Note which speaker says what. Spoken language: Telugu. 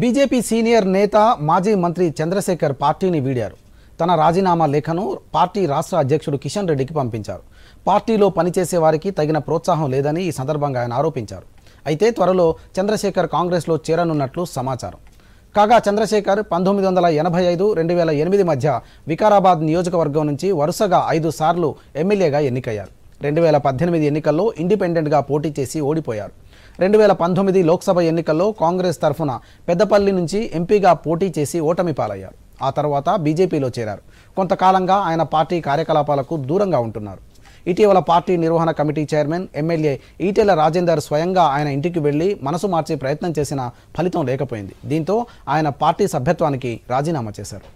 Speaker 1: బీజేపీ సీనియర్ నేత మాజీ మంత్రి చంద్రశేఖర్ పార్టీని వీడారు తన రాజీనామా లేఖను పార్టీ రాష్ట్ర అధ్యక్షుడు కిషన్ రెడ్డికి పంపించారు పార్టీలో పనిచేసే వారికి తగిన ప్రోత్సాహం లేదని ఈ సందర్భంగా ఆయన ఆరోపించారు అయితే త్వరలో చంద్రశేఖర్ కాంగ్రెస్లో చేరనున్నట్లు సమాచారం కాగా చంద్రశేఖర్ పంతొమ్మిది వందల ఎనభై ఐదు రెండు వేల ఎనిమిది మధ్య వికారాబాద్ నియోజకవర్గం నుంచి వరుసగా ఐదు సార్లు ఎమ్మెల్యేగా ఎన్నికయ్యారు రెండు వేల పద్దెనిమిది ఎన్నికల్లో ఇండిపెండెంట్గా పోటీ చేసి ఓడిపోయారు రెండు వేల పంతొమ్మిది లోక్సభ ఎన్నికల్లో కాంగ్రెస్ తరఫున పెద్దపల్లి నుంచి ఎంపీగా పోటీ చేసి ఓటమి పాలయ్యారు ఆ తర్వాత బీజేపీలో చేరారు కొంతకాలంగా ఆయన పార్టీ కార్యకలాపాలకు దూరంగా ఉంటున్నారు ఇటీవల పార్టీ నిర్వహణ committee chairman MLA Etela Rajender స్వయంగా ఆయన ఇంటికి వెళ్లి మనసు మార్చే ప్రయత్నం చేసిన ఫలితం లేకపోయింది దీంతో ఆయన పార్టీ సభ్యత్వానికి రాజీనామా చేశారు